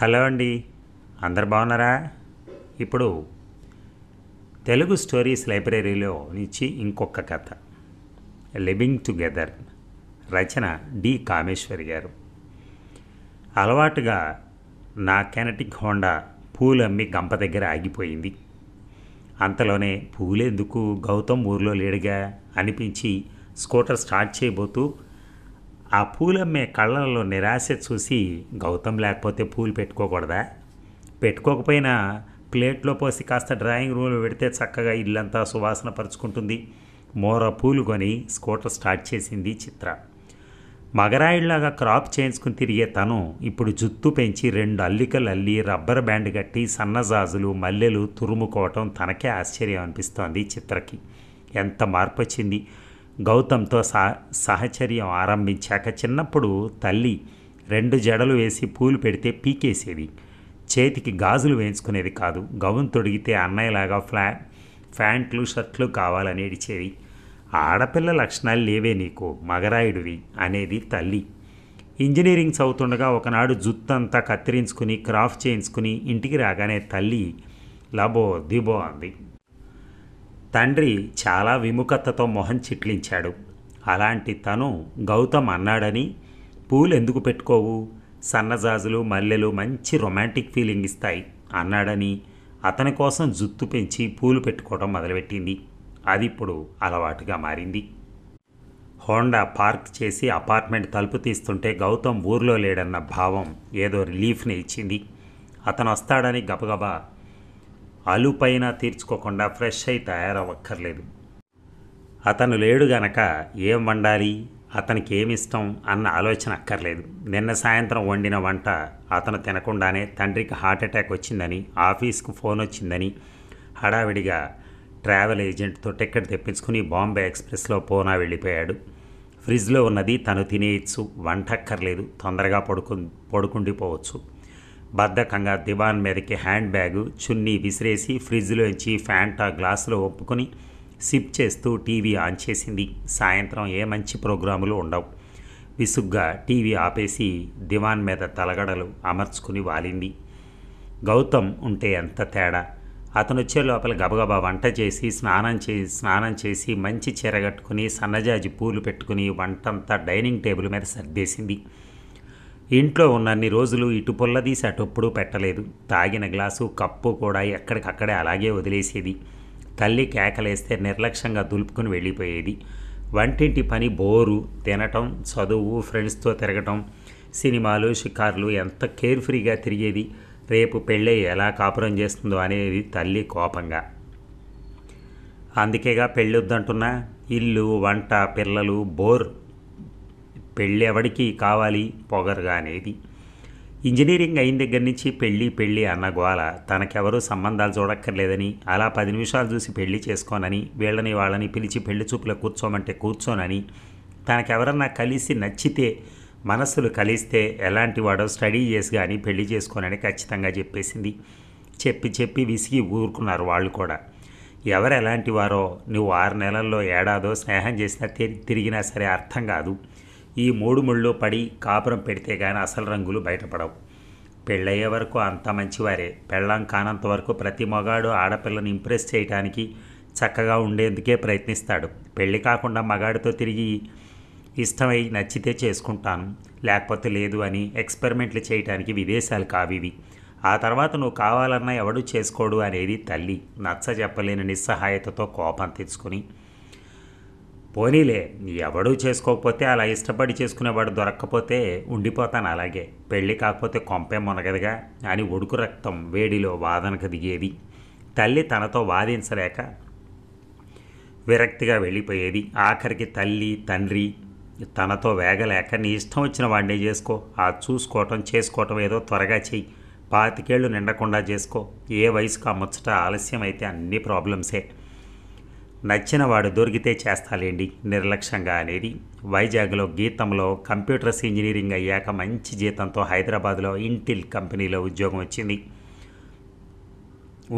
hello అండి అందరు బాగున్నారా ఇప్పుడు తెలుగు స్టోరీస్ లైబ్రరీలో నుంచి ఇంకొక కథ లివింగ్ టుగెదర్ రచన డి కామేశ్వరి గారు అలవాటుగా నా కెనటిక్ హోండా పూలు అమ్మి గంప దగ్గర ఆగిపోయింది అంతలోనే పూలెందుకు గౌతమ్ ఊర్లో లేడుగా అనిపించి స్కూటర్ స్టార్ట్ చేయబోతూ ఆ పూలమ్మే కళ్ళల్లో నిరాశ చూసి గౌతమ్ లేకపోతే పూలు పెట్టుకోకూడదా పెట్టుకోకపోయినా ప్లేట్లో పోసి కాస్త డ్రాయింగ్ రూమ్లో పెడితే చక్కగా ఇల్లంతా సువాసన పరుచుకుంటుంది మోర పూలు కొని స్కూటర్ స్టార్ట్ చేసింది చిత్ర మగరాయిళ్లాగా క్రాప్ చేయించుకుని తిరిగే తను ఇప్పుడు జుత్తు పెంచి రెండు అల్లికలు అల్లి రబ్బర్ బ్యాండ్ కట్టి సన్నజాజులు మల్లెలు తురుముకోవటం తనకే ఆశ్చర్యం అనిపిస్తోంది చిత్రకి ఎంత మార్పు వచ్చింది గౌతంతో సహచర్యం ఆరంభించాక చిన్నప్పుడు తల్లి రెండు జడలు వేసి పూలు పెడితే పీకేసేది చేతికి గాజులు వేయించుకునేది కాదు గౌన్ తొడిగితే అన్నయ్యలాగా ఫ్లా ప్యాంట్లు షర్ట్లు కావాలని ఏడిచేది ఆడపిల్ల లక్షణాలు లేవే నీకు మగరాయుడివి అనేది తల్లి ఇంజనీరింగ్ చదువుతుండగా ఒకనాడు జుత్తంతా కత్తిరించుకుని క్రాఫ్ట్ చేయించుకుని ఇంటికి రాగానే తల్లి లబో దిబో అంది తండ్రి చాలా విముఖతతో మొహం చిట్లించాడు అలాంటి తను గౌతమ్ అన్నాడని పూలు ఎందుకు పెట్టుకోవు సన్నజాజులు మల్లెలు మంచి రొమాంటిక్ ఫీలింగ్ ఇస్తాయి అన్నాడని అతని కోసం జుత్తు పెంచి పూలు పెట్టుకోవడం మొదలుపెట్టింది అది ఇప్పుడు అలవాటుగా మారింది హోండా పార్క్ చేసి అపార్ట్మెంట్ తలుపు తీస్తుంటే గౌతమ్ ఊర్లో లేడన్న భావం ఏదో రిలీఫ్ని ఇచ్చింది అతను వస్తాడని గబగబా అలుపైన తీర్చుకోకుండా ఫ్రెష్ అయి తయారవ్వక్కర్లేదు అతను లేడు గనక ఏం వండాలి అతనికి ఏమిష్టం అన్న ఆలోచన అక్కర్లేదు నిన్న సాయంత్రం వండిన వంట అతను తినకుండానే తండ్రికి హార్ట్అటాక్ వచ్చిందని ఆఫీస్కు ఫోన్ వచ్చిందని హడావిడిగా ట్రావెల్ ఏజెంట్తో టికెట్ తెప్పించుకుని బాంబే ఎక్స్ప్రెస్లో పోనా వెళ్ళిపోయాడు ఫ్రిడ్జ్లో ఉన్నది తను తినేయచ్చు వంట అక్కర్లేదు తొందరగా పడుకు పడుకుండిపోవచ్చు బద్ధకంగా దివాన్ మీదకి హ్యాండ్ బ్యాగు చున్నీ విసిరేసి ఫ్రిడ్జ్లోంచి ఫ్యాంటా గ్లాసులో ఒప్పుకొని సిప్ చేస్తూ టీవీ ఆన్ చేసింది సాయంత్రం ఏ మంచి ప్రోగ్రాములు ఉండవు విసుగ్గా టీవీ ఆపేసి దివాన్ మీద తలగడలు అమర్చుకుని వాలింది గౌతమ్ ఉంటే ఎంత తేడా అతను వచ్చే లోపల గబగబా వంట చేసి స్నానం చేసి స్నానం చేసి మంచి చీర కట్టుకుని సన్నజాజి పూలు పెట్టుకుని వంటంతా డైనింగ్ టేబుల్ మీద సర్దేసింది ఇంట్లో ఉన్నన్ని రోజులు ఇటు పొల్లదీసి అటప్పుడు పెట్టలేదు తాగిన గ్లాసు కప్పు కూడా ఎక్కడికక్కడే అలాగే వదిలేసేది తల్లి కేకలేస్తే నిర్లక్ష్యంగా దులుపుకుని వెళ్ళిపోయేది వంటింటి పని బోరు తినటం చదువు ఫ్రెండ్స్తో తిరగటం సినిమాలు షికార్లు ఎంత కేర్ఫ్రీగా తిరిగేది రేపు పెళ్ళై ఎలా కాపురం చేస్తుందో అనేది తల్లి కోపంగా అందుకేగా పెళ్ళొద్దంటున్నా ఇల్లు వంట పిల్లలు బోర్ పెళ్ళి ఎవడికి కావాలి అనేది ఇంజనీరింగ్ అయిన దగ్గర నుంచి పెళ్ళి పెళ్ళి అన్న గోల తనకెవరూ సంబంధాలు చూడక్కర్లేదని అలా పది నిమిషాలు చూసి పెళ్లి చేసుకోనని వీళ్ళని వాళ్ళని పిలిచి పెళ్లి చూపులో కూర్చోమంటే కూర్చోనని తనకెవరన్నా కలిసి నచ్చితే మనస్సులు కలిస్తే ఎలాంటి వాడో స్టడీ చేసి కానీ పెళ్లి చేసుకోనని ఖచ్చితంగా చెప్పేసింది చెప్పి చెప్పి విసిగి ఊరుకున్నారు వాళ్ళు కూడా ఎవరు ఎలాంటి వారో నువ్వు ఆరు నెలల్లో ఏడాదో స్నేహం చేసినా తిరిగినా సరే అర్థం కాదు ఈ మూడు ముళ్ళు పడి కాపురం పెడితే కానీ అసలు రంగులు బయటపడవు పెళ్ళయ్యే వరకు అంత మంచివారే పెళ్ళం కానంత వరకు ప్రతి మగాడు ఆడపిల్లని ఇంప్రెస్ చేయడానికి చక్కగా ఉండేందుకే ప్రయత్నిస్తాడు పెళ్ళి కాకుండా మగాడితో తిరిగి ఇష్టమై నచ్చితే చేసుకుంటాను లేకపోతే లేదు అని ఎక్స్పెరిమెంట్లు చేయటానికి విదేశాలు కావివి ఆ తర్వాత నువ్వు కావాలన్నా ఎవడు చేసుకోడు అనేది తల్లి నచ్చ చెప్పలేని నిస్సహాయతతో కోపం తెచ్చుకొని పోనీలే ఎవడూ చేసుకోకపోతే అలా ఇష్టపడి చేసుకునేవాడు దొరక్కపోతే ఉండిపోతాను అలాగే పెళ్ళి కాకపోతే కొంపే మునగదుగా అని ఒడుకు రక్తం వేడిలో వాదనకు దిగేది తల్లి తనతో వాదించలేక విరక్తిగా వెళ్ళిపోయేది ఆఖరికి తల్లి తండ్రి తనతో వేగలేక నీ ఇష్టం వచ్చిన వాడిని చేసుకో ఆ చూసుకోవటం చేసుకోవటం ఏదో త్వరగా చెయ్యి పాతికేళ్ళు నిండకుండా చేసుకో ఏ వయసుకు ఆ ముచ్చట ఆలస్యం అయితే అన్ని ప్రాబ్లమ్సే నచ్చినవాడు దొరికితే చేస్తాలేండి నిర్లక్ష్యంగా అనేది వైజాగ్లో గీతంలో కంప్యూటర్స్ ఇంజనీరింగ్ అయ్యాక మంచి జీతంతో హైదరాబాద్లో ఇంటిల్ కంపెనీలో ఉద్యోగం వచ్చింది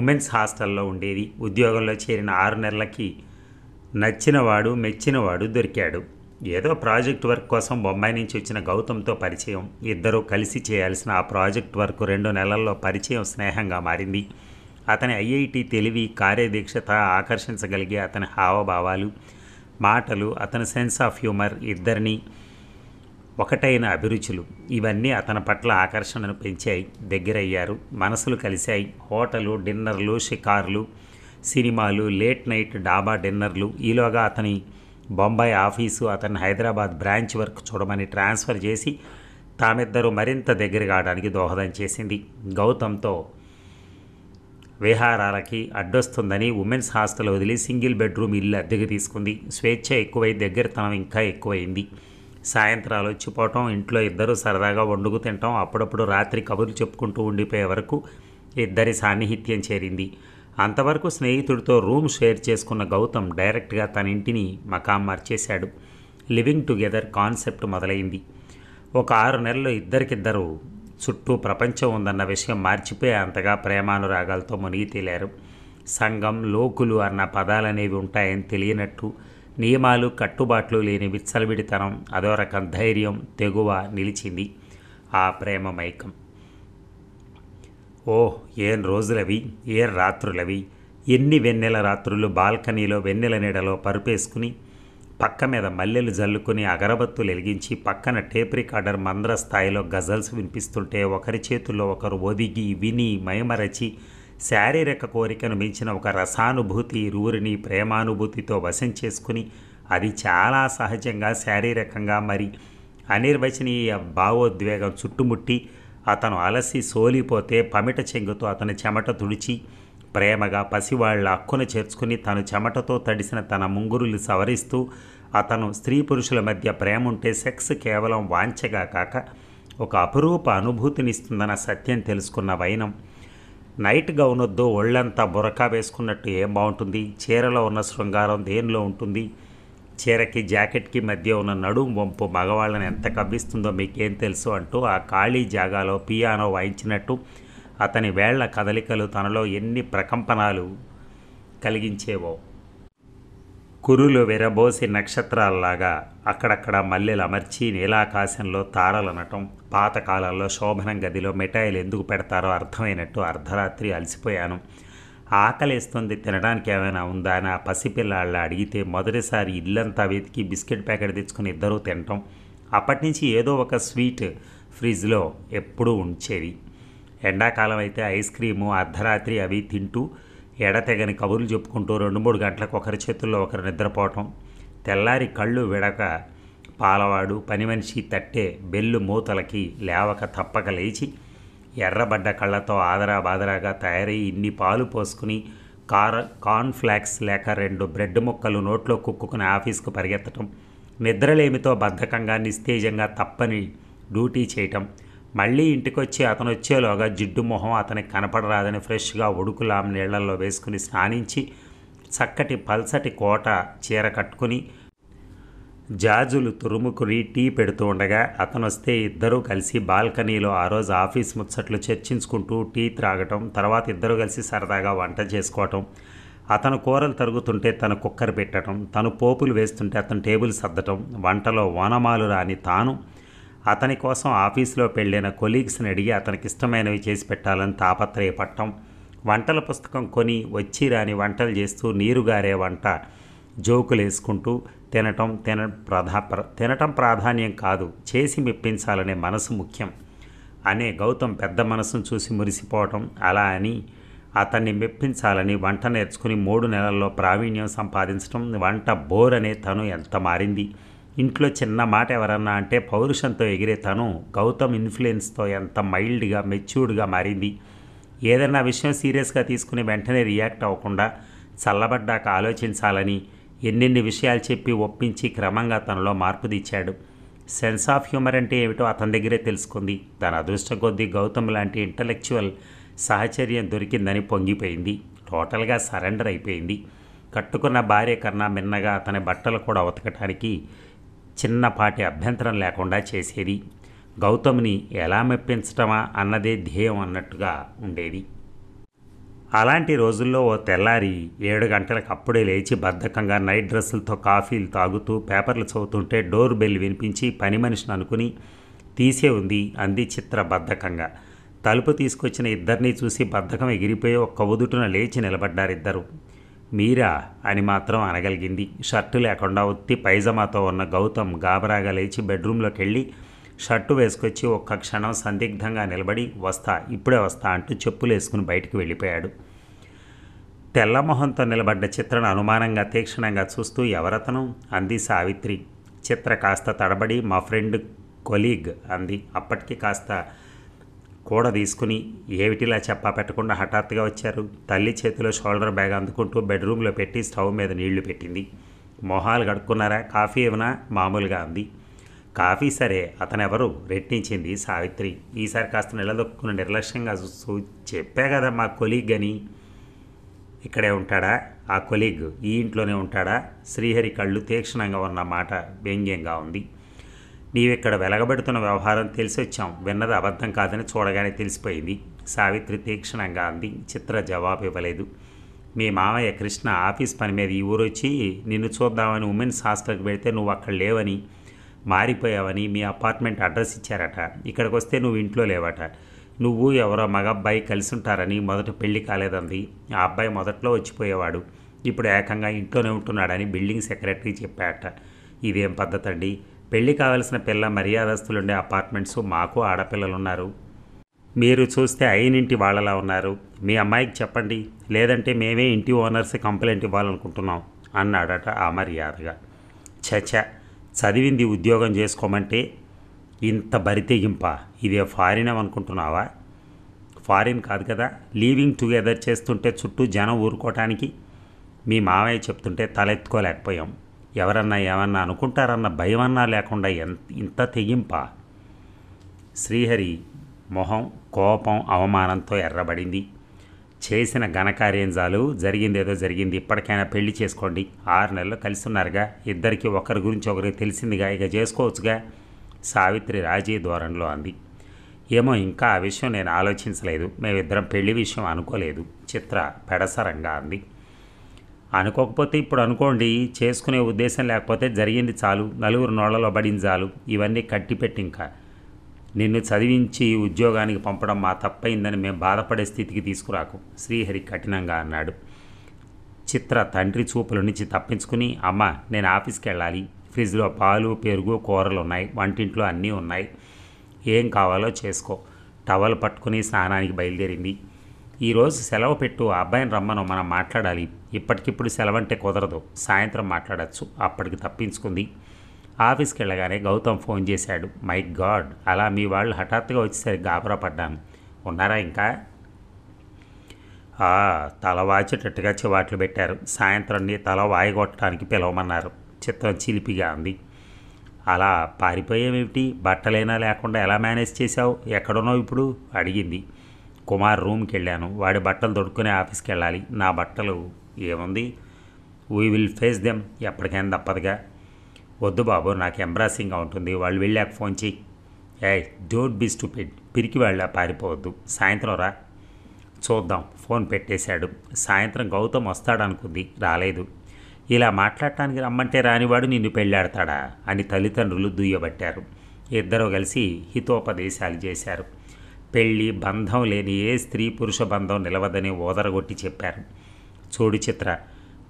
ఉమెన్స్ హాస్టల్లో ఉండేది ఉద్యోగంలో చేరిన ఆరు నెలలకి నచ్చినవాడు మెచ్చినవాడు దొరికాడు ఏదో ప్రాజెక్ట్ వర్క్ కోసం బొంబాయి నుంచి వచ్చిన గౌతమ్తో పరిచయం ఇద్దరూ కలిసి చేయాల్సిన ఆ ప్రాజెక్ట్ వర్క్ రెండు నెలల్లో పరిచయం స్నేహంగా మారింది అతని ఐఐటి తెలివి కార్యదీక్షత ఆకర్షించగలిగే అతని హావభావాలు మాటలు అతని సెన్స్ ఆఫ్ హ్యూమర్ ఇద్దరిని ఒకటైన అభిరుచులు ఇవన్నీ అతని పట్ల ఆకర్షణను పెంచాయి దగ్గరయ్యారు మనసులు కలిశాయి హోటలు డిన్నర్లు షికార్లు సినిమాలు లేట్ నైట్ డాబా డిన్నర్లు ఈలోగా అతని బొంబాయి ఆఫీసు అతని హైదరాబాద్ బ్రాంచ్ వర్క్ చూడమని ట్రాన్స్ఫర్ చేసి తామిద్దరూ మరింత దగ్గర కావడానికి దోహదం చేసింది గౌతమ్తో విహారాలకి అడ్డొస్తుందని ఉమెన్స్ హాస్టల్ వదిలి సింగిల్ బెడ్రూమ్ ఇల్లు అద్దెకి తీసుకుంది స్వేచ్ఛ ఎక్కువై దగ్గరతనం ఇంకా ఎక్కువైంది సాయంత్రాలు వచ్చిపోవటం ఇంట్లో ఇద్దరు సరదాగా వండుకు తింటాం అప్పుడప్పుడు రాత్రి కబుర్లు చెప్పుకుంటూ ఉండిపోయే వరకు ఇద్దరి సాన్నిహిత్యం చేరింది అంతవరకు స్నేహితుడితో రూమ్ షేర్ చేసుకున్న గౌతమ్ డైరెక్ట్గా తన ఇంటిని మకాం మార్చేశాడు లివింగ్ టుగెదర్ కాన్సెప్ట్ మొదలైంది ఒక ఆరు నెలలు ఇద్దరికిద్దరు చుట్టూ ప్రపంచం ఉందన్న విషయం మర్చిపోయే అంతగా ప్రేమానురాగాలతో మునిగి తేలారు సంఘం లోకులు అన్న పదాలనేవి ఉంటాయని తెలియనట్టు నియమాలు కట్టుబాట్లు లేని విచ్చలవిడితనం అదో రకం ధైర్యం తెగువ నిలిచింది ఆ ప్రేమ మైకం ఓ ఏం రోజులవి ఏం రాత్రులవి ఎన్ని వెన్నెల రాత్రులు బాల్కనీలో వెన్నెల నీడలో పరుపేసుకుని పక్క మీద మల్లెలు జల్లుకుని అగరబత్తులు వెలిగించి పక్కన టేప్ రికార్డర్ మంద్ర స్థాయిలో గజల్స్ వినిపిస్తుంటే ఒకరి చేతుల్లో ఒకరు ఒదిగి విని మయమరచి శారీరక కోరికను మించిన ఒక రసానుభూతి రూరిని ప్రేమానుభూతితో వశం చేసుకుని అది చాలా సహజంగా శారీరకంగా మరి అనిర్వచనీయ భావోద్వేగం చుట్టుముట్టి అతను అలసి సోలిపోతే పమిట చెంగుతో అతని చెమట తుడిచి ప్రేమగా పసివాళ్ల అక్కును చేర్చుకుని తను చెమటతో తడిసిన తన ముంగురులు సవరిస్తూ అతను స్త్రీ పురుషుల మధ్య ప్రేమ ఉంటే సెక్స్ కేవలం వాంఛగా కాక ఒక అపురూప అనుభూతినిస్తుందన్న సత్యం తెలుసుకున్న వైనం నైట్ గౌనొద్దు ఒళ్ళంతా బురకా వేసుకున్నట్టు ఏం బాగుంటుంది చీరలో ఉన్న శృంగారం దేనిలో ఉంటుంది చీరకి జాకెట్కి మధ్య ఉన్న నడుము వంపు మగవాళ్ళని ఎంత కవ్విస్తుందో మీకేం తెలుసు అంటూ ఆ ఖాళీ జాగాలో పియానో వాయించినట్టు అతని వేళ్ల కదలికలు తనలో ఎన్ని ప్రకంపనాలు కలిగించేవో కురులు విరబోసి నక్షత్రాల్లాగా అక్కడక్కడ మల్లెలు అమర్చి నీలాకాశంలో తారలనటం పాతకాలంలో శోభనం గదిలో మిఠాయిలు ఎందుకు పెడతారో అర్థమైనట్టు అర్ధరాత్రి అలసిపోయాను ఆకలిస్తుంది తినడానికి ఏమైనా ఉందా అని ఆ పసిపిల్లాళ్ళ అడిగితే మొదటిసారి ఇల్లంతా వెతికి బిస్కెట్ ప్యాకెట్ తెచ్చుకుని ఇద్దరూ తినటం అప్పటి నుంచి ఏదో ఒక స్వీట్ ఫ్రిడ్జ్లో ఎప్పుడూ ఉంచేది ఎండాకాలం అయితే ఐస్ క్రీము అర్ధరాత్రి అవి తింటూ ఎడతెగని కబుర్లు చెప్పుకుంటూ రెండు మూడు గంటలకు ఒకరి చేతుల్లో ఒకరు నిద్రపోవటం తెల్లారి కళ్ళు విడక పాలవాడు పని మనిషి తట్టే బెల్లు మూతలకి లేవక తప్పక లేచి ఎర్రబడ్డ కళ్ళతో ఆదరా బాదరాగా తయారై ఇన్ని పాలు పోసుకుని కార్ కార్న్ఫ్లాక్స్ లేక రెండు బ్రెడ్ ముక్కలు నోట్లో కుక్కుని ఆఫీస్కు పరిగెత్తటం నిద్రలేమితో బద్ధకంగా నిస్తేజంగా తప్పని డ్యూటీ చేయటం మళ్ళీ ఇంటికొచ్చి అతను వచ్చేలోగా జిడ్డు మొహం అతనికి కనపడరాదని ఫ్రెష్గా ఉడుకులాం నీళ్లలో వేసుకుని స్నానించి చక్కటి పల్సటి కోట చీర కట్టుకుని జాజులు తురుముకుని టీ పెడుతూ ఉండగా అతను వస్తే ఇద్దరూ కలిసి బాల్కనీలో ఆ రోజు ఆఫీస్ ముచ్చట్లు చర్చించుకుంటూ టీ త్రాగటం తర్వాత ఇద్దరూ కలిసి సరదాగా వంట చేసుకోవటం అతను కూరలు తరుగుతుంటే తన కుక్కర్ పెట్టడం తను పోపులు వేస్తుంటే అతను టేబుల్ సర్దటం వంటలో వనమాలు రాని తాను అతని కోసం ఆఫీసులో పెళ్ళిన కొలీగ్స్ని అడిగి అతనికి ఇష్టమైనవి చేసి పెట్టాలని తాపత్రయపట్టం వంటల పుస్తకం కొని వచ్చి రాని వంటలు చేస్తూ నీరుగారే వంట జోకులు వేసుకుంటూ తినటం తిన ప్రధా తినటం ప్రాధాన్యం కాదు చేసి మెప్పించాలనే మనసు ముఖ్యం అనే గౌతమ్ పెద్ద మనసును చూసి మురిసిపోవటం అలా అని అతన్ని మెప్పించాలని వంట నేర్చుకుని మూడు నెలల్లో ప్రావీణ్యం సంపాదించడం వంట బోర్ అనే తను ఎంత మారింది ఇంట్లో చిన్న మాట ఎవరన్నా అంటే పౌరుషంతో ఎగిరే తను గౌతమ్ ఇన్ఫ్లుయెన్స్తో ఎంత మైల్డ్గా మెచ్యూర్డ్గా మారింది ఏదన్నా విషయం సీరియస్గా తీసుకుని వెంటనే రియాక్ట్ అవ్వకుండా చల్లబడ్డాక ఆలోచించాలని ఎన్నెన్ని విషయాలు చెప్పి ఒప్పించి క్రమంగా తనలో మార్పు తెచ్చాడు సెన్స్ ఆఫ్ హ్యూమర్ అంటే ఏమిటో అతని దగ్గరే తెలుసుకుంది తన అదృష్ట కొద్దీ గౌతమ్ లాంటి ఇంటలెక్చువల్ సాహచర్యం దొరికిందని పొంగిపోయింది టోటల్గా సరెండర్ అయిపోయింది కట్టుకున్న భార్య కన్నా మిన్నగా అతని బట్టలు కూడా ఉతకటానికి చిన్నపాటి అభ్యంతరం లేకుండా చేసేది గౌతమ్ని ఎలా మెప్పించటమా అన్నదే ధ్యేయం అన్నట్టుగా ఉండేది అలాంటి రోజుల్లో ఓ తెల్లారి ఏడు గంటలకు అప్పుడే లేచి బద్ధకంగా నైట్ డ్రెస్సులతో కాఫీలు తాగుతూ పేపర్లు చదువుతుంటే డోర్ బెల్ వినిపించి పని మనిషిని అనుకుని తీసే ఉంది అంది చిత్ర బద్ధకంగా తలుపు తీసుకొచ్చిన ఇద్దరినీ చూసి బద్ధకం ఎగిరిపోయి ఒక్క ఉదుటున లేచి నిలబడ్డారిద్దరు మీరా అని మాత్రం అనగలిగింది షర్టు లేకుండా ఉత్తి పైజమాతో ఉన్న గౌతమ్ గాబరాగా లేచి బెడ్రూమ్లోకి వెళ్ళి షర్టు వేసుకొచ్చి ఒక్క క్షణం సందిగ్ధంగా నిలబడి వస్తా ఇప్పుడే వస్తా అంటూ చెప్పులు వేసుకుని బయటికి వెళ్ళిపోయాడు తెల్లమొహంతో నిలబడ్డ చిత్రను అనుమానంగా తీక్షణంగా చూస్తూ ఎవరతను అంది సావిత్రి చిత్ర కాస్త తడబడి మా ఫ్రెండ్ కొలీగ్ అంది అప్పటికి కాస్త కూడ తీసుకుని ఏమిటిలా చెప్పా పెట్టకుండా హఠాత్తుగా వచ్చారు తల్లి చేతిలో షోల్డర్ బ్యాగ్ అందుకుంటూ బెడ్రూమ్లో పెట్టి స్టవ్ మీద నీళ్లు పెట్టింది మొహాలు కడుక్కున్నారా కాఫీ ఏమైనా మామూలుగా అంది కాఫీ సరే అతనెవరు రెట్టించింది సావిత్రి ఈసారి కాస్త నిలదొక్కుని నిర్లక్ష్యంగా చూస్తూ చెప్పే కదా మా కొలీగ్ అని ఇక్కడే ఉంటాడా ఆ కొలీగ్ ఈ ఇంట్లోనే ఉంటాడా శ్రీహరి కళ్ళు తీక్షణంగా ఉన్న మాట వ్యంగ్యంగా ఉంది నీవిక్కడ వెలగబెడుతున్న వ్యవహారం తెలిసి వచ్చాం విన్నది అబద్ధం కాదని చూడగానే తెలిసిపోయింది సావిత్రి తీక్షణంగా అంది చిత్ర జవాబు ఇవ్వలేదు మీ మామయ్య కృష్ణ ఆఫీస్ పని మీద ఈ ఊరు వచ్చి నిన్ను చూద్దామని ఉమెన్స్ హాస్టల్కి వెళితే నువ్వు అక్కడ లేవని మారిపోయావని మీ అపార్ట్మెంట్ అడ్రస్ ఇచ్చారట ఇక్కడికి వస్తే నువ్వు ఇంట్లో లేవట నువ్వు ఎవరో మగ అబ్బాయి కలిసి ఉంటారని మొదట పెళ్లి కాలేదంది ఆ అబ్బాయి మొదట్లో వచ్చిపోయేవాడు ఇప్పుడు ఏకంగా ఇంట్లోనే ఉంటున్నాడని బిల్డింగ్ సెక్రటరీ చెప్పాట ఇదేం పద్ధతి అండి పెళ్లి కావలసిన పిల్ల మర్యాదస్తులుండే అపార్ట్మెంట్స్ మాకు ఆడపిల్లలున్నారు మీరు చూస్తే అయినింటి వాళ్ళలా ఉన్నారు మీ అమ్మాయికి చెప్పండి లేదంటే మేమే ఇంటి ఓనర్స్ కంప్లైంట్ ఇవ్వాలనుకుంటున్నాం అన్నాడట మర్యాదగా చచ చదివింది ఉద్యోగం చేసుకోమంటే ఇంత బరితెగింపా ఇదే ఫారిన్ అనుకుంటున్నావా ఫారిన్ కాదు కదా లీవింగ్ టుగెదర్ చేస్తుంటే చుట్టూ జనం ఊరుకోవటానికి మీ మామయ్య చెప్తుంటే తలెత్తుకోలేకపోయాం ఎవరన్నా ఏమన్నా అనుకుంటారన్న భయమన్నా లేకుండా ఎంత ఇంత తెగింప శ్రీహరి మొహం కోపం అవమానంతో ఎర్రబడింది చేసిన ఘనకార్యం చాలు జరిగిందేదో జరిగింది ఇప్పటికైనా పెళ్లి చేసుకోండి ఆరు నెలలు కలిసి ఉన్నారుగా ఇద్దరికి ఒకరి గురించి ఒకరికి తెలిసిందిగా ఇక చేసుకోవచ్చుగా సావిత్రి రాజీ ధోరణిలో అంది ఏమో ఇంకా ఆ విషయం నేను ఆలోచించలేదు మేమిద్దరం పెళ్లి విషయం అనుకోలేదు చిత్ర పెడసరంగా అంది అనుకోకపోతే ఇప్పుడు అనుకోండి చేసుకునే ఉద్దేశం లేకపోతే జరిగింది చాలు నలుగురు నోళ్లలో పడింది చాలు ఇవన్నీ కట్టిపెట్టి ఇంకా నిన్ను చదివించి ఉద్యోగానికి పంపడం మా తప్పైందని మేము బాధపడే స్థితికి తీసుకురాకు శ్రీహరి కఠినంగా అన్నాడు చిత్ర తండ్రి చూపుల నుంచి తప్పించుకుని అమ్మ నేను ఆఫీస్కి వెళ్ళాలి ఫ్రిడ్జ్లో పాలు పెరుగు కూరలు ఉన్నాయి వంటింట్లో అన్నీ ఉన్నాయి ఏం కావాలో చేసుకో టవల్ పట్టుకుని స్నానానికి బయలుదేరింది ఈరోజు సెలవు పెట్టు ఆ అబ్బాయిని రమ్మను మనం మాట్లాడాలి ఇప్పటికిప్పుడు సెలవు అంటే కుదరదు సాయంత్రం మాట్లాడచ్చు అప్పటికి తప్పించుకుంది ఆఫీస్కి వెళ్ళగానే గౌతమ్ ఫోన్ చేశాడు మై గాడ్ అలా మీ వాళ్ళు హఠాత్తుగా వచ్చేసరికి గాబరా పడ్డాను ఉన్నారా ఇంకా తల వాచేటట్టుగా చివాట్లు పెట్టారు సాయంత్రం నీ తల వాయిగొట్టడానికి పిలవమన్నారు చిత్రం చిలిపిగా ఉంది అలా పారిపోయేమిటి బట్టలైనా లేకుండా ఎలా మేనేజ్ చేశావు ఎక్కడున్నావు ఇప్పుడు అడిగింది కుమార్ రూమ్కి వెళ్ళాను వాడి బట్టలు తొడుక్కునే ఆఫీస్కి వెళ్ళాలి నా బట్టలు ఏముంది వీ విల్ ఫేస్ దెమ్ ఎప్పటికైనా తప్పదుగా వద్దు బాబు నాకు ఎంబ్రాసింగ్గా ఉంటుంది వాళ్ళు వెళ్ళాక ఫోన్ చేయి ఏ డోంట్ బీ స్టూపిడ్ పిరికి వాళ్ళ పారిపోవద్దు సాయంత్రం రా చూద్దాం ఫోన్ పెట్టేశాడు సాయంత్రం గౌతమ్ వస్తాడనుకుంది రాలేదు ఇలా మాట్లాడటానికి రమ్మంటే రానివాడు నిన్ను పెళ్ళాడతాడా అని తల్లిదండ్రులు దుయ్యబట్టారు ఇద్దరూ కలిసి హితోపదేశాలు చేశారు పెళ్ళి బంధం లేని ఏ స్త్రీ పురుష బంధం నిలవదని ఓదరగొట్టి చెప్పారు చూడు చిత్ర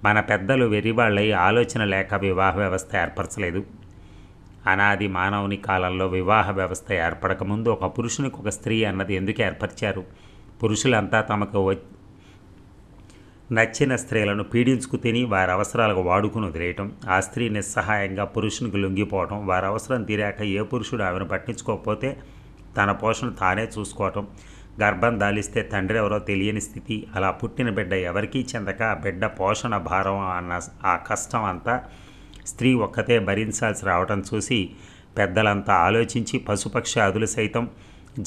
మన పెద్దలు వెర్రివాళ్ళై ఆలోచన లేక వివాహ వ్యవస్థ ఏర్పరచలేదు అనాది మానవుని కాలంలో వివాహ వ్యవస్థ ఏర్పడకముందు ఒక పురుషునికి ఒక స్త్రీ అన్నది ఎందుకు ఏర్పరిచారు పురుషులంతా తమకు నచ్చిన స్త్రీలను పీడించుకు తిని వారి అవసరాలకు వాడుకుని వదిలేయటం ఆ స్త్రీ నిస్సహాయంగా పురుషునికి లొంగిపోవటం వారి అవసరం తీరాక ఏ పురుషుడు ఆమెను పట్టించుకోకపోతే తన పోషణ తానే చూసుకోవటం గర్భం దాలిస్తే తండ్రి ఎవరో తెలియని స్థితి అలా పుట్టిన బిడ్డ ఎవరికీ చెందక బిడ్డ పోషణ భారం అన్న ఆ కష్టం అంతా స్త్రీ ఒక్కతే భరించాల్సి రావటం చూసి పెద్దలంతా ఆలోచించి పశుపక్షాదులు సైతం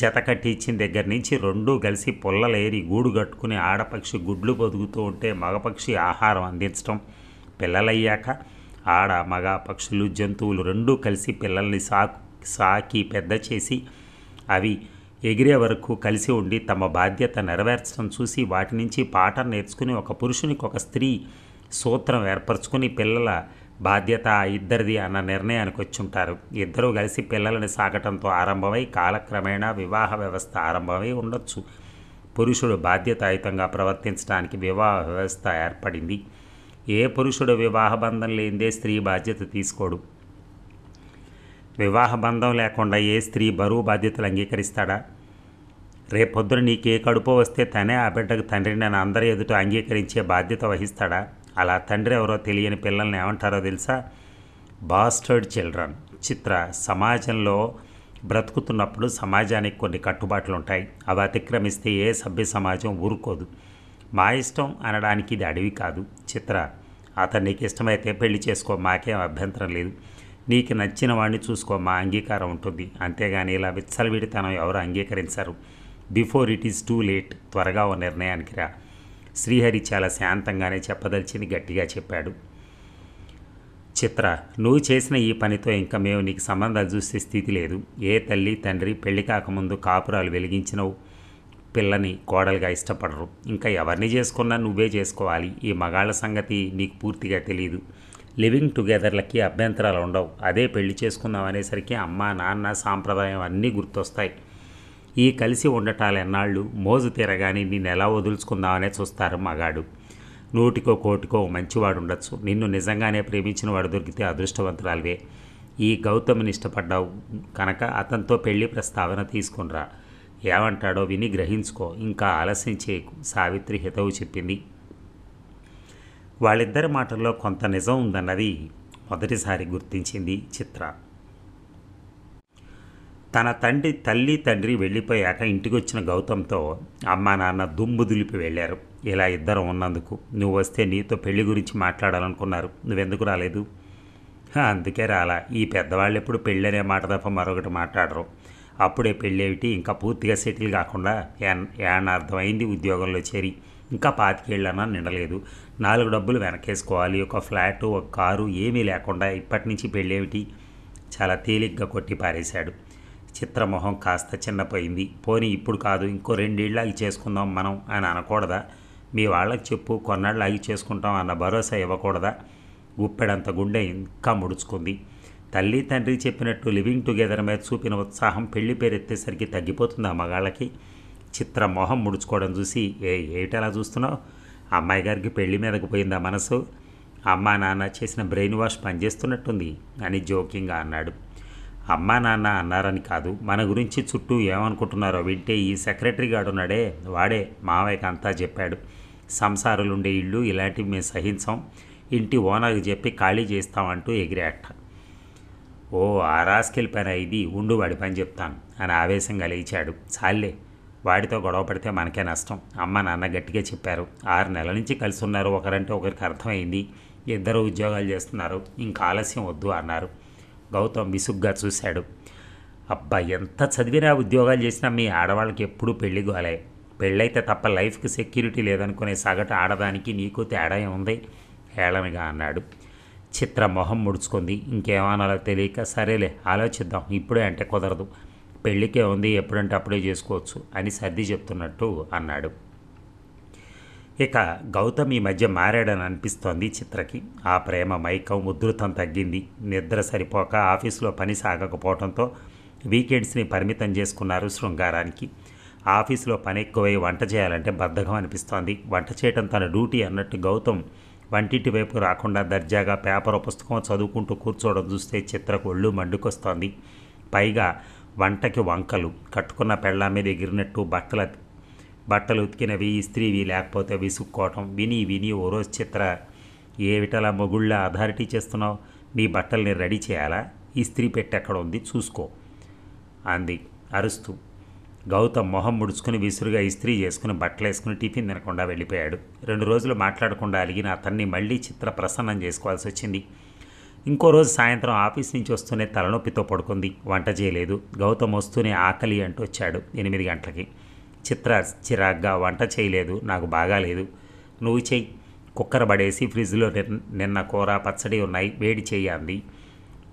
జత ఇచ్చిన దగ్గర నుంచి రెండూ కలిసి పుల్లలేరి గూడు కట్టుకుని ఆడపక్షి గుడ్లు బతుకుతూ ఉంటే మగపక్షి ఆహారం అందించటం పిల్లలయ్యాక ఆడ మగ పక్షులు జంతువులు రెండూ కలిసి పిల్లల్ని సాకు సాకి పెద్ద చేసి అవి ఎగిరే వరకు కలిసి ఉండి తమ బాధ్యత నెరవేర్చడం చూసి వాటి నుంచి పాఠం నేర్చుకుని ఒక పురుషునికి ఒక స్త్రీ సూత్రం ఏర్పరచుకుని పిల్లల బాధ్యత ఇద్దరిది అన్న నిర్ణయానికి వచ్చుంటారు ఇద్దరూ కలిసి పిల్లలని సాగటంతో ఆరంభమై కాలక్రమేణా వివాహ వ్యవస్థ ఆరంభమై ఉండొచ్చు పురుషుడు బాధ్యతాయుతంగా ప్రవర్తించడానికి వివాహ వ్యవస్థ ఏర్పడింది ఏ పురుషుడు వివాహ బంధం లేనిదే స్త్రీ బాధ్యత తీసుకోడు వివాహ బంధం లేకుండా ఏ స్త్రీ బరువు బాధ్యతలు అంగీకరిస్తాడా రేపొద్దున నీకే కడుపు వస్తే తనే ఆ బిడ్డకు తండ్రి నేను అందరి ఎదుట అంగీకరించే బాధ్యత వహిస్తాడా అలా తండ్రి ఎవరో తెలియని పిల్లల్ని ఏమంటారో తెలుసా బాస్టర్డ్ చిల్డ్రన్ చిత్ర సమాజంలో బ్రతుకుతున్నప్పుడు సమాజానికి కొన్ని కట్టుబాట్లు ఉంటాయి అవి అతిక్రమిస్తే ఏ సభ్య సమాజం ఊరుకోదు మా ఇష్టం అనడానికి ఇది అడవి కాదు చిత్ర అతనికి ఇష్టమైతే పెళ్లి చేసుకో మాకేం అభ్యంతరం లేదు నీకు నచ్చిన వాడిని చూసుకో మా అంగీకారం ఉంటుంది అంతేగాని ఇలా విచ్చలవిడితనం ఎవరు అంగీకరించరు before it is too late త్వరగా ఓ నిర్ణయానికి రా శ్రీహరి చాలా శాంతంగానే చెప్పదలిచింది గట్టిగా చెప్పాడు చిత్ర నువ్వు చేసిన ఈ పనితో ఇంకా మేము నీకు సంబంధాలు చూసే స్థితి లేదు ఏ తల్లి తండ్రి పెళ్లి కాకముందు కాపురాలు వెలిగించినవు పిల్లని కోడలుగా ఇష్టపడరు ఇంకా ఎవరిని చేసుకున్నా నువ్వే చేసుకోవాలి ఈ మగాళ్ళ సంగతి నీకు పూర్తిగా తెలియదు లివింగ్ టుగెదర్లకి అభ్యంతరాలు ఉండవు అదే పెళ్లి చేసుకుందాం అనేసరికి అమ్మ నాన్న సాంప్రదాయం అన్నీ గుర్తొస్తాయి ఈ కలిసి ఉండటాలు ఎన్నాళ్ళు మోజు తీరగానే నిన్ను ఎలా వదులుచుకుందామనే చూస్తారు మగాడు నూటికో కోటికో మంచివాడు ఉండొచ్చు నిన్ను నిజంగానే ప్రేమించిన వాడు దొరికితే అదృష్టవంతురాలివే ఈ గౌతమ్ని ఇష్టపడ్డావు కనుక అతనితో పెళ్లి ప్రస్తావన తీసుకునిరా ఏమంటాడో విని గ్రహించుకో ఇంకా ఆలస్యం చేయకు సావిత్రి హితవు చెప్పింది వాళ్ళిద్దరి మాటల్లో కొంత నిజం ఉందన్నది మొదటిసారి గుర్తించింది చిత్ర తన తండ్రి తల్లి తండ్రి వెళ్ళిపోయాక వచ్చిన గౌతమ్తో అమ్మ నాన్న దుమ్ము దులిపి వెళ్ళారు ఇలా ఇద్దరం ఉన్నందుకు నువ్వు వస్తే నీతో పెళ్లి గురించి మాట్లాడాలనుకున్నారు నువ్వెందుకు రాలేదు అందుకే రాలా ఈ పెద్దవాళ్ళు ఎప్పుడు పెళ్ళి అనే మాట తప్ప మరొకటి మాట్లాడరు అప్పుడే పెళ్ళేమిటి ఇంకా పూర్తిగా సెటిల్ కాకుండా ఏ అర్థమైంది ఉద్యోగంలో చేరి ఇంకా పాతికేళ్ళన్నా నిండలేదు నాలుగు డబ్బులు వెనకేసుకోవాలి ఒక ఫ్లాట్ ఒక కారు ఏమీ లేకుండా ఇప్పటి నుంచి పెళ్ళేమిటి చాలా తేలిగ్గా కొట్టి పారేశాడు చిత్రమొహం కాస్త చిన్నపోయింది పోనీ ఇప్పుడు కాదు ఇంకో రెండేళ్ళు అవి చేసుకుందాం మనం అని అనకూడదా మీ వాళ్ళకి చెప్పు కొన్నాళ్ళు అవి చేసుకుంటాం అన్న భరోసా ఇవ్వకూడదా గుప్పెడంత గుండె ఇంకా ముడుచుకుంది తల్లి తండ్రి చెప్పినట్టు లివింగ్ టుగెదర్ మీద చూపిన ఉత్సాహం పెళ్లి పేరెత్తేసరికి తగ్గిపోతుంది ఆ మగాళ్ళకి చిత్ర మొహం ముడుచుకోవడం చూసి ఏ అలా చూస్తున్నావు అమ్మాయి గారికి పెళ్లి మీదకు పోయిందా మనసు అమ్మా నాన్న చేసిన బ్రెయిన్ వాష్ పనిచేస్తున్నట్టుంది అని జోకింగ్గా అన్నాడు అమ్మా నాన్న అన్నారని కాదు మన గురించి చుట్టూ ఏమనుకుంటున్నారో వింటే ఈ సెక్రటరీ గార్డు ఉన్నాడే వాడే మావయ్యకి అంతా చెప్పాడు సంసారులుండే ఇళ్ళు ఇలాంటివి మేము సహించాం ఇంటి ఓనర్కి చెప్పి ఖాళీ చేస్తామంటూ అట్ట ఓ ఆ రాసుకెళ్ళిపోయిన ఇది ఉండు వాడి పని చెప్తాను అని ఆవేశంగా లేచాడు చాలే వాడితో గొడవ పడితే మనకే నష్టం అమ్మ నాన్న గట్టిగా చెప్పారు ఆరు నెలల నుంచి కలిసి ఉన్నారు ఒకరంటే ఒకరికి అర్థమైంది ఇద్దరు ఉద్యోగాలు చేస్తున్నారు ఇంకా ఆలస్యం వద్దు అన్నారు గౌతమ్ విసుగ్గా చూశాడు అబ్బా ఎంత చదివినా ఉద్యోగాలు చేసినా మీ ఆడవాళ్ళకి ఎప్పుడూ పెళ్లి గోలే పెళ్ళైతే తప్ప లైఫ్కి సెక్యూరిటీ లేదనుకునే సగటు ఆడదానికి నీకు తేడా ఉంది హేళనగా అన్నాడు చిత్ర మొహం ముడుచుకుంది ఇంకేమనాలో తెలియక సరేలే ఆలోచిద్దాం ఇప్పుడే అంటే కుదరదు పెళ్ళికే ఉంది ఎప్పుడంటే అప్పుడే చేసుకోవచ్చు అని సర్ది చెప్తున్నట్టు అన్నాడు ఇక గౌతమ్ ఈ మధ్య మారాడని అనిపిస్తోంది చిత్రకి ఆ ప్రేమ మైకం ఉధృతం తగ్గింది నిద్ర సరిపోక ఆఫీసులో పని సాగకపోవడంతో వీకెండ్స్ని పరిమితం చేసుకున్నారు శృంగారానికి ఆఫీసులో పని ఎక్కువై వంట చేయాలంటే బద్ధకం అనిపిస్తోంది వంట చేయటం తన డ్యూటీ అన్నట్టు గౌతమ్ వంటింటి వైపు రాకుండా దర్జాగా పేపర్ పుస్తకం చదువుకుంటూ కూర్చోవడం చూస్తే చిత్రకు ఒళ్ళు మండుకొస్తోంది పైగా వంటకి వంకలు కట్టుకున్న పెళ్ళ మీద ఎగిరినట్టు బట్టల బట్టలు ఉతికినవి ఇస్త్రీవి లేకపోతే విసుక్కోవటం విని విని ఓ రోజు చిత్ర ఏమిటలా మొగుళ్ళ అథారిటీ చేస్తున్నావు నీ బట్టల్ని రెడీ చేయాలా ఇస్త్రీ పెట్టి ఎక్కడ ఉంది చూసుకో అంది అరుస్తూ గౌతమ్ మొహం ముడుచుకుని విసురుగా ఇస్త్రీ చేసుకుని బట్టలు వేసుకుని టిఫిన్ తినకుండా వెళ్ళిపోయాడు రెండు రోజులు మాట్లాడకుండా అలిగిన అతన్ని మళ్ళీ చిత్ర ప్రసన్నం చేసుకోవాల్సి వచ్చింది ఇంకో రోజు సాయంత్రం ఆఫీస్ నుంచి వస్తూనే తలనొప్పితో పడుకుంది వంట చేయలేదు గౌతమ్ వస్తూనే ఆకలి అంటూ వచ్చాడు ఎనిమిది గంటలకి చిత్ర చిరాగ్గా వంట చేయలేదు నాకు బాగాలేదు నువ్వు చెయ్యి కుక్కర్ పడేసి ఫ్రిడ్జ్లో నిన్న కూర పచ్చడి ఉన్నాయి వేడి చేయాలి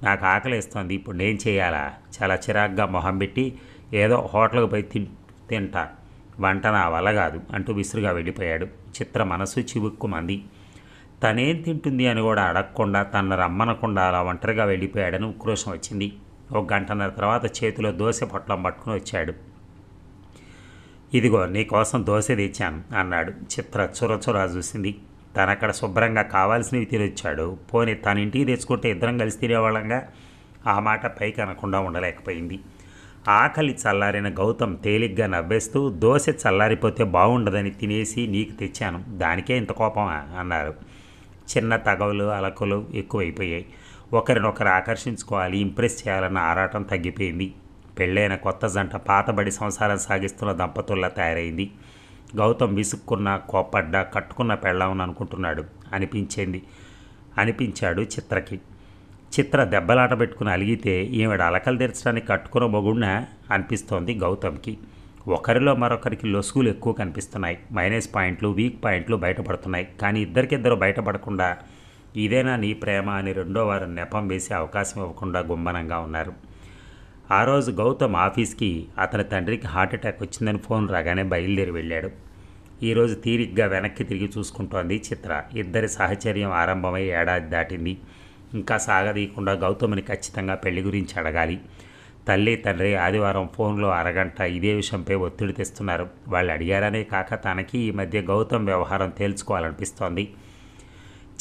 నాకు ఆకలిస్తుంది ఇప్పుడు నేను చేయాలా చాలా చిరాగ్గా మొహం పెట్టి ఏదో హోటల్కి పోయి తిన్ తింటా వంట నా వల్ల కాదు అంటూ విసురుగా వెళ్ళిపోయాడు చిత్ర మనసు చివుక్కుమంది తనేం తింటుంది అని కూడా అడగకుండా తనను రమ్మనకుండా అలా ఒంటరిగా వెళ్ళిపోయాడని ఉక్రోషం వచ్చింది ఒక గంటన్నర తర్వాత చేతిలో దోశ పొట్లం పట్టుకుని వచ్చాడు ఇదిగో నీకోసం దోశ తెచ్చాను అన్నాడు చిత్ర చురచురా చూసింది తను అక్కడ శుభ్రంగా కావాల్సినవి తినొచ్చాడు పోనీ తన ఇంటికి తెచ్చుకుంటే ఇద్దరం కలిసి తినేవాళ్ళంగా ఆ మాట పైకి అనకుండా ఉండలేకపోయింది ఆకలి చల్లారిన గౌతమ్ తేలిగ్గా నవ్వేస్తూ దోశ చల్లారిపోతే బాగుండదని తినేసి నీకు తెచ్చాను దానికే ఇంత కోపమా అన్నారు చిన్న తగవలు అలకలు ఎక్కువైపోయాయి ఒకరినొకరు ఆకర్షించుకోవాలి ఇంప్రెస్ చేయాలన్న ఆరాటం తగ్గిపోయింది పెళ్ళైన కొత్త జంట పాతబడి సంసారం సాగిస్తున్న దంపతుల్లా తయారైంది గౌతమ్ విసుక్కున్న కోపడ్డ కట్టుకున్న పెళ్ళామని అనుకుంటున్నాడు అనిపించింది అనిపించాడు చిత్రకి చిత్ర దెబ్బలాట పెట్టుకుని అలిగితే ఈవిడ అలకలు తెరచడానికి కట్టుకున్న మొగుడిన అనిపిస్తోంది గౌతమ్కి ఒకరిలో మరొకరికి లొసుగులు ఎక్కువ కనిపిస్తున్నాయి మైనస్ పాయింట్లు వీక్ పాయింట్లు బయటపడుతున్నాయి కానీ ఇద్దరికిద్దరు బయటపడకుండా ఇదేనా నీ ప్రేమ అని రెండో వారు నెపం వేసే అవకాశం ఇవ్వకుండా గుమ్మనంగా ఉన్నారు ఆ రోజు గౌతమ్ ఆఫీస్కి అతని తండ్రికి హార్ట్అటాక్ వచ్చిందని ఫోన్ రాగానే బయలుదేరి వెళ్ళాడు ఈరోజు తీరిగ్గా వెనక్కి తిరిగి చూసుకుంటోంది చిత్ర ఇద్దరి సాహచర్యం ఆరంభమై ఏడాది దాటింది ఇంకా సాగదీయకుండా గౌతమ్ని ఖచ్చితంగా పెళ్లి గురించి అడగాలి తల్లి తండ్రి ఆదివారం ఫోన్లో అరగంట ఇదే విషయంపై ఒత్తిడి తెస్తున్నారు వాళ్ళు అడిగారనే కాక తనకి ఈ మధ్య గౌతమ్ వ్యవహారం తేల్చుకోవాలనిపిస్తోంది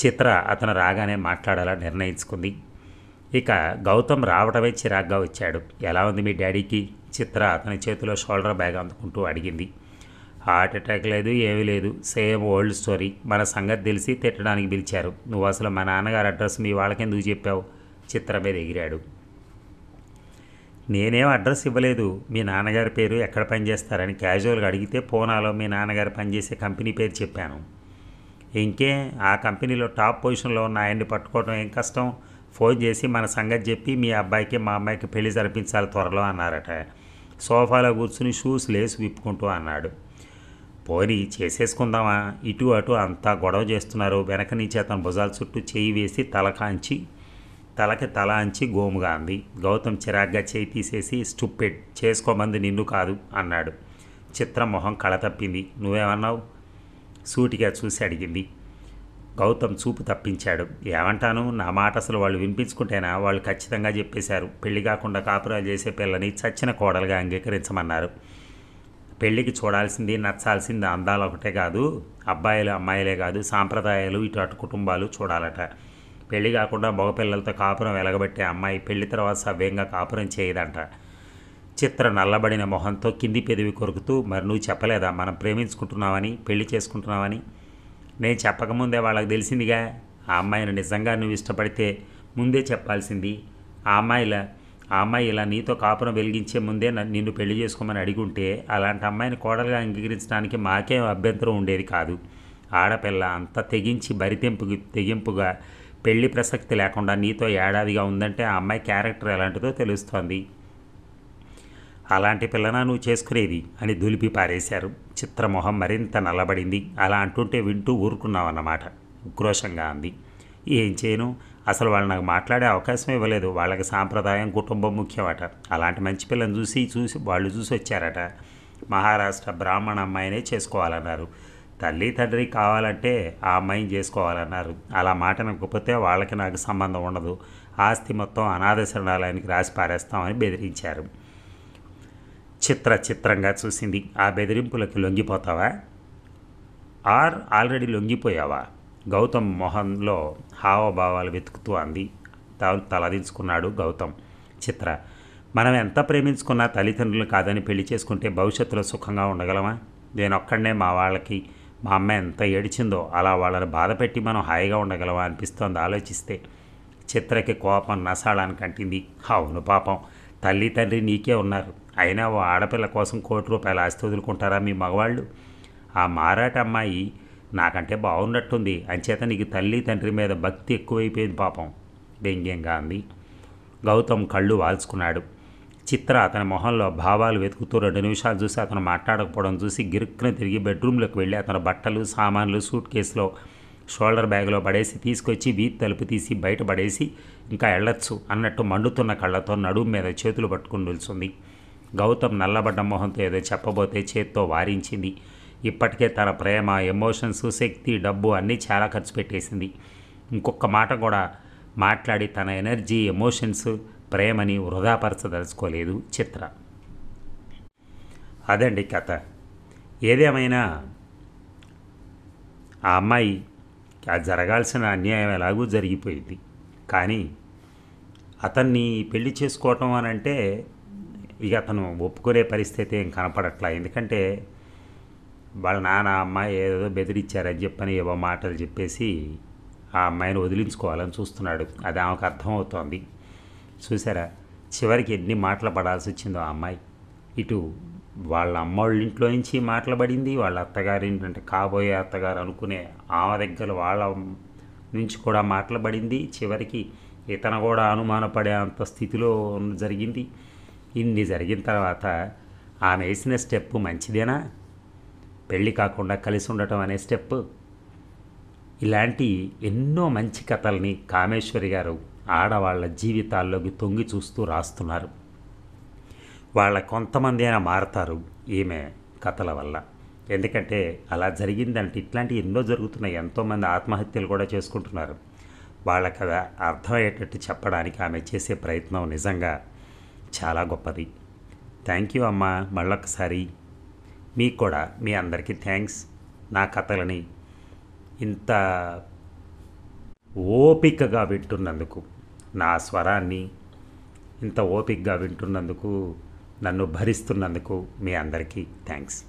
చిత్ర అతను రాగానే మాట్లాడాలని నిర్ణయించుకుంది ఇక గౌతమ్ రావడమే చిరాగ్గా వచ్చాడు ఎలా ఉంది మీ డాడీకి చిత్ర అతని చేతిలో షోల్డర్ బ్యాగ్ అందుకుంటూ అడిగింది హార్ట్ అటాక్ లేదు ఏమీ లేదు సేమ్ ఓల్డ్ స్టోరీ మన సంగతి తెలిసి తిట్టడానికి పిలిచారు నువ్వు అసలు మా నాన్నగారు అడ్రస్ మీ వాళ్ళకెందుకు చెప్పావు చిత్ర మీద ఎగిరాడు నేనేం అడ్రస్ ఇవ్వలేదు మీ నాన్నగారి పేరు ఎక్కడ పనిచేస్తారని క్యాజువల్గా అడిగితే పూనాలో మీ నాన్నగారు పనిచేసే కంపెనీ పేరు చెప్పాను ఇంకే ఆ కంపెనీలో టాప్ పొజిషన్లో ఉన్న ఆయన్ని పట్టుకోవడం ఏం కష్టం ఫోన్ చేసి మన సంగతి చెప్పి మీ అబ్బాయికి మా అమ్మాయికి పెళ్లి జరిపించాలి త్వరలో అన్నారట సోఫాలో కూర్చుని షూస్ లేసి విప్పుకుంటూ అన్నాడు పోని చేసేసుకుందామా ఇటు అటు అంతా గొడవ చేస్తున్నారు వెనక నుంచి అతను భుజాల చుట్టూ చేయి వేసి తల కాంచి తలకి తల అంచి గోముగా అంది గౌతమ్ చిరాగ్గా చేయి తీసేసి స్టూపెడ్ చేసుకోమంది నిన్ను కాదు అన్నాడు చిత్రం మొహం కళతప్పింది నువ్వేమన్నావు సూటిగా చూసి అడిగింది గౌతమ్ చూపు తప్పించాడు ఏమంటాను నా మాట అసలు వాళ్ళు వినిపించుకుంటేనా వాళ్ళు ఖచ్చితంగా చెప్పేశారు పెళ్లి కాకుండా కాపురాలు చేసే పిల్లని చచ్చిన కోడలుగా అంగీకరించమన్నారు పెళ్లికి చూడాల్సింది నచ్చాల్సింది అందాలు ఒకటే కాదు అబ్బాయిలు అమ్మాయిలే కాదు సాంప్రదాయాలు ఇటు అటు కుటుంబాలు చూడాలట పెళ్లి కాకుండా మగపిల్లలతో కాపురం వెలగబెట్టే అమ్మాయి పెళ్లి తర్వాత సవ్యంగా కాపురం చేయదంట చిత్ర నల్లబడిన మొహంతో కింది పెదవి కొరుకుతూ మరి నువ్వు చెప్పలేదా మనం ప్రేమించుకుంటున్నామని పెళ్లి చేసుకుంటున్నామని నేను చెప్పకముందే వాళ్ళకి తెలిసిందిగా ఆ అమ్మాయిని నిజంగా నువ్వు ఇష్టపడితే ముందే చెప్పాల్సింది ఆ అమ్మాయిలా ఆ అమ్మాయి ఇలా నీతో కాపురం వెలిగించే ముందే నిన్ను పెళ్లి చేసుకోమని అడిగుంటే అలాంటి అమ్మాయిని కోడలుగా అంగీకరించడానికి మాకేం అభ్యంతరం ఉండేది కాదు ఆడపిల్ల అంత తెగించి బరితెంపు తెగింపుగా పెళ్లి ప్రసక్తి లేకుండా నీతో ఏడాదిగా ఉందంటే ఆ అమ్మాయి క్యారెక్టర్ ఎలాంటిదో తెలుస్తోంది అలాంటి పిల్లనా నువ్వు చేసుకునేది అని దులిపి పారేశారు చిత్రమొహం మరింత నల్లబడింది అలా అంటుంటే వింటూ ఊరుకున్నావన్నమాట ఉక్రోషంగా అంది ఏం చేయను అసలు వాళ్ళు నాకు మాట్లాడే అవకాశం ఇవ్వలేదు వాళ్ళకి సాంప్రదాయం కుటుంబం ముఖ్యమట అలాంటి మంచి పిల్లని చూసి చూసి వాళ్ళు చూసి వచ్చారట మహారాష్ట్ర బ్రాహ్మణ అమ్మాయినే చేసుకోవాలన్నారు తల్లి తండ్రి కావాలంటే ఆ అమ్మాయిని చేసుకోవాలన్నారు అలా మాట నొక్కపోతే వాళ్ళకి నాకు సంబంధం ఉండదు ఆస్తి మొత్తం అనాథ శరణాలయానికి రాసి పారేస్తామని బెదిరించారు చిత్ర చిత్రంగా చూసింది ఆ బెదిరింపులకి లొంగిపోతావా ఆర్ ఆల్రెడీ లొంగిపోయావా గౌతమ్ మొహంలో హావభావాలు వెతుకుతూ అంది తలదించుకున్నాడు గౌతమ్ చిత్ర మనం ఎంత ప్రేమించుకున్నా తల్లిదండ్రులు కాదని పెళ్లి చేసుకుంటే భవిష్యత్తులో సుఖంగా ఉండగలమా నేను ఒక్కడనే మా వాళ్ళకి మా అమ్మ ఎంత ఏడిచిందో అలా వాళ్ళని బాధపెట్టి మనం హాయిగా ఉండగలవా అనిపిస్తోంది ఆలోచిస్తే చిత్రకి కోపం నసాళానికి అంటింది అవును పాపం తల్లి తండ్రి నీకే ఉన్నారు అయినా ఓ ఆడపిల్ల కోసం కోటి రూపాయలు ఆస్తి వదులుకుంటారా మీ మగవాళ్ళు ఆ మారాట అమ్మాయి నాకంటే బాగున్నట్టుంది అంచేత నీకు తల్లి తండ్రి మీద భక్తి ఎక్కువైపోయింది పాపం వ్యంగ్యంగా అంది గౌతమ్ కళ్ళు వాల్చుకున్నాడు చిత్ర అతని మొహంలో భావాలు వెతుకుతూ రెండు నిమిషాలు చూసి అతను మాట్లాడకపోవడం చూసి గిరుక్కున తిరిగి బెడ్రూమ్లోకి వెళ్ళి అతని బట్టలు సామాన్లు సూట్ కేసులో షోల్డర్ బ్యాగ్లో పడేసి తీసుకొచ్చి వీధి తలుపు తీసి బయట పడేసి ఇంకా వెళ్ళొచ్చు అన్నట్టు మండుతున్న కళ్ళతో నడుము మీద చేతులు పట్టుకుని నిల్చుంది గౌతమ్ నల్లబడ్డ మొహంతో ఏదో చెప్పబోతే చేత్తో వారించింది ఇప్పటికే తన ప్రేమ ఎమోషన్స్ శక్తి డబ్బు అన్నీ చాలా ఖర్చు పెట్టేసింది ఇంకొక మాట కూడా మాట్లాడి తన ఎనర్జీ ఎమోషన్స్ ప్రేమని వృధాపరచదలుచుకోలేదు చిత్ర అదండి కథ ఏదేమైనా ఆ అమ్మాయి ఆ జరగాల్సిన అన్యాయం ఎలాగూ జరిగిపోయింది కానీ అతన్ని పెళ్లి చేసుకోవటం అని అంటే ఇక అతను ఒప్పుకునే పరిస్థితి ఏం కనపడట్లా ఎందుకంటే వాళ్ళ నాన్న అమ్మాయి ఏదో బెదిరించారని చెప్పని ఏవో మాటలు చెప్పేసి ఆ అమ్మాయిని వదిలించుకోవాలని చూస్తున్నాడు అది ఆమెకు అర్థమవుతోంది చూసారా చివరికి ఎన్ని మాటలు పడాల్సి వచ్చిందో ఆ అమ్మాయి ఇటు వాళ్ళ అమ్మోళ్ళ ఇంట్లో నుంచి మాటలు పడింది వాళ్ళ అత్తగారు ఏంటంటే కాబోయే అత్తగారు అనుకునే ఆమె దగ్గర వాళ్ళ నుంచి కూడా మాటలు పడింది చివరికి ఇతను కూడా అనుమానపడే అంత స్థితిలో జరిగింది ఇన్ని జరిగిన తర్వాత ఆమె వేసిన స్టెప్ మంచిదేనా పెళ్ళి కాకుండా కలిసి ఉండటం అనే స్టెప్ ఇలాంటి ఎన్నో మంచి కథల్ని కామేశ్వరి గారు ఆడవాళ్ల జీవితాల్లోకి తొంగి చూస్తూ రాస్తున్నారు వాళ్ళ కొంతమంది అయినా మారతారు ఈమె కథల వల్ల ఎందుకంటే అలా జరిగిందంటే ఇట్లాంటివి ఎన్నో జరుగుతున్నాయి ఎంతోమంది ఆత్మహత్యలు కూడా చేసుకుంటున్నారు వాళ్ళ కథ అర్థమయ్యేటట్టు చెప్పడానికి ఆమె చేసే ప్రయత్నం నిజంగా చాలా గొప్పది థ్యాంక్ యూ అమ్మ మళ్ళొకసారి మీకు కూడా మీ అందరికీ థ్యాంక్స్ నా కథలని ఇంత ఓపికగా వింటున్నందుకు నా స్వరాన్ని ఇంత ఓపిక్గా వింటున్నందుకు నన్ను భరిస్తున్నందుకు మీ అందరికీ థ్యాంక్స్